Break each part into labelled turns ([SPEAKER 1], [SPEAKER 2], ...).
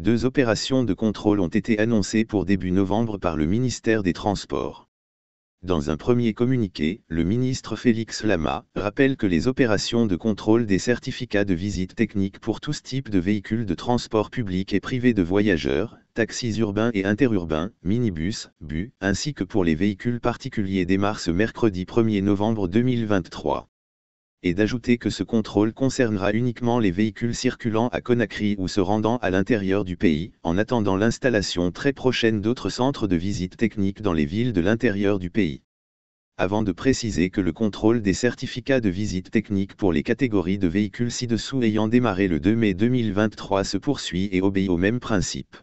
[SPEAKER 1] deux opérations de contrôle ont été annoncées pour début novembre par le ministère des Transports. Dans un premier communiqué, le ministre Félix Lama rappelle que les opérations de contrôle des certificats de visite technique pour tous types de véhicules de transport public et privé de voyageurs, taxis urbains et interurbains, minibus, bus, ainsi que pour les véhicules particuliers démarrent ce mercredi 1er novembre 2023 et d'ajouter que ce contrôle concernera uniquement les véhicules circulant à Conakry ou se rendant à l'intérieur du pays, en attendant l'installation très prochaine d'autres centres de visite technique dans les villes de l'intérieur du pays. Avant de préciser que le contrôle des certificats de visite technique pour les catégories de véhicules ci-dessous ayant démarré le 2 mai 2023 se poursuit et obéit au même principe.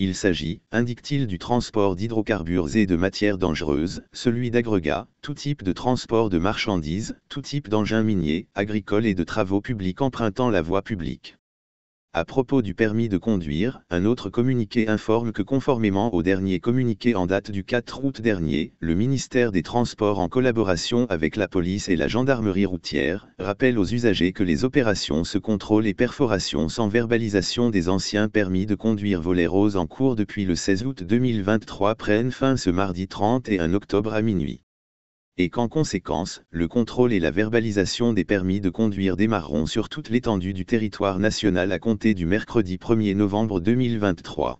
[SPEAKER 1] Il s'agit, indique-t-il, du transport d'hydrocarbures et de matières dangereuses, celui d'agrégats, tout type de transport de marchandises, tout type d'engins miniers, agricoles et de travaux publics empruntant la voie publique. À propos du permis de conduire, un autre communiqué informe que conformément au dernier communiqué en date du 4 août dernier, le ministère des Transports en collaboration avec la police et la gendarmerie routière, rappelle aux usagers que les opérations se contrôlent et perforations sans verbalisation des anciens permis de conduire volets roses en cours depuis le 16 août 2023 prennent fin ce mardi 31 octobre à minuit et qu'en conséquence, le contrôle et la verbalisation des permis de conduire démarreront sur toute l'étendue du territoire national à compter du mercredi 1er novembre 2023.